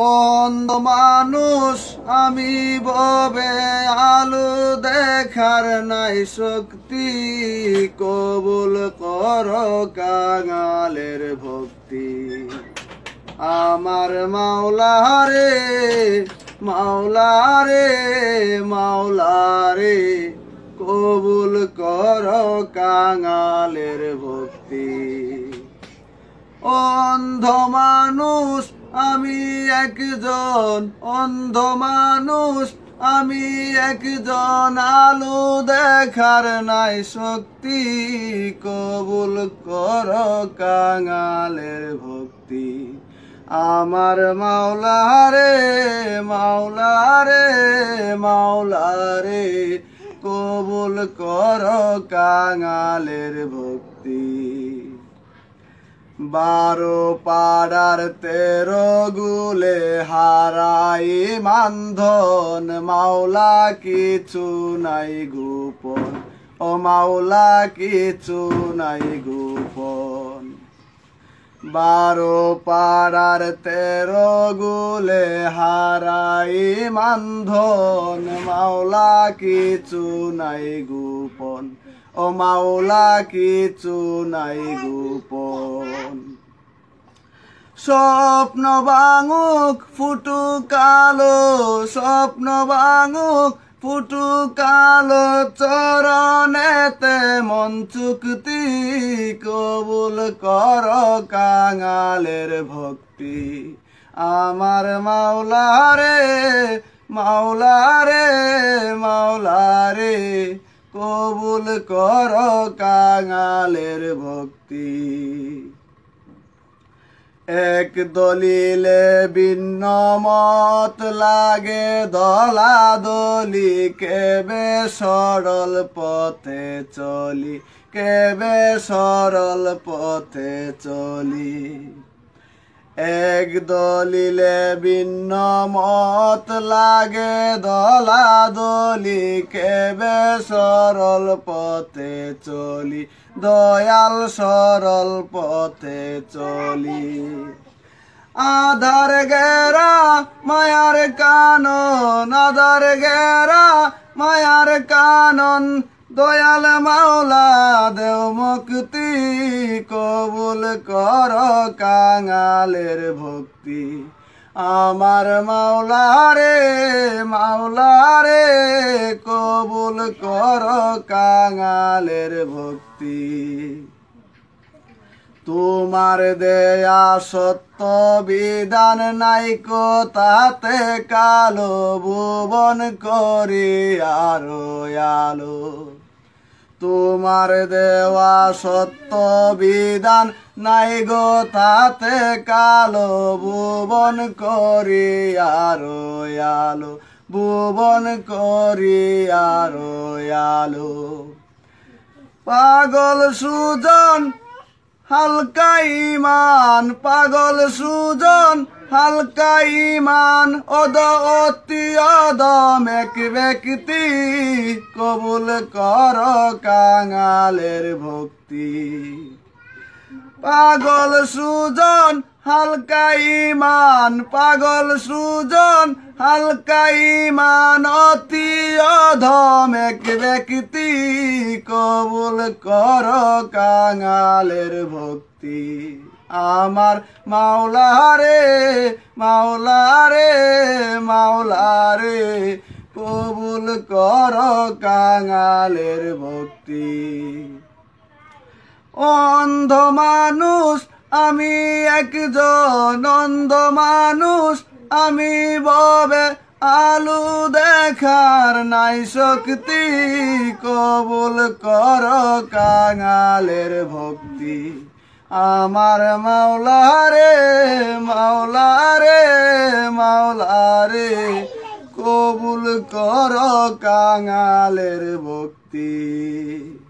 অন্ধ মানুষ আমি ববে আলো দেখার নাই শক্তি কবুল কর কাঙালের ভক্তি আমার মাওলারে মাওলারে মাওলারে কবুল কর কাঙালের ভক্তি অন্ধ মানুষ আমি একজন অন্ধ মানুষ আমি একজন আলো দেখার নাই শক্তি কবুল কর কাঙালের ভক্তি আমার মাওলারে মাওলারে মাওলারে কবুল কর কাঙালের ভক্তি বারো পাড়ার তেরো গুলে হারাই মানধন মাওলা কিছু নাই গোপন ও মাওলা কিছু নাই গোপন বারো পাড়ার তেরো গুলে হারাই মানধন মাওলা কিছু নাই গোপন ও মাওলা কিছু নাই গোপন স্বপ্ন বাঙুক ফুটু কালো স্বপ্ন বাঙুক ফুটু কালো চরণেতে মন চুক্তি কবুল কর কাঙালের ভক্তি আমার মাওলারে মাওলারে মাওলারে কবুল কর কাঙালের ভক্তি এক দলিলে ভিন্নমত লাগে দলা দলি কেবে সরল পথে চলি কেবে সরল পথে চলি এক দলিলে ভিন্ন মত লাগে দলা দলি কেবে সরল পথে চলি দয়াল সরল পথে চলি আধার গেরা মায়ার কানন আধার গেরা মায়ার কানন দয়াল মাওলা দেও মুক্তি কবুল কর কাঙালের ভক্তি আমার মাওলা রে মাওলা রে কবুল কর কাঙালের ভক্তি তোমার দেয়া সত্য বিধান নাই তাতে কালো ভুবন করি আরো আলো তোমার দেওয়া সত্য বিধান নাই গো তাতে কালো ভুবন করি আরো আলো ভুবন করি আরো আলো পাগল সুজন হালকা ইমান পাগল সুজন হালকা ইমান অদ অতি অদম এক ব্যক্তি কবুল কর কাঙালের ভক্তি পাগল সুজন হালকা ইমান পাগল সুজন হালকা ইমান অতি অধম এক ব্যক্তি কবুল কর কাঙালের ভক্তি আমার মাওলারে মাওলারে মাওলারে কবুল কর কাঙালের ভক্তি অন্ধ মানুষ আমি একজন নন্দ মানুষ আমি ববে আলু দেখার নাই শক্তি কবুল কর কাঙালের ভক্তি আমার মাওলারে মাওলারে মাওলারে কবুল কর কাঙালের ভক্তি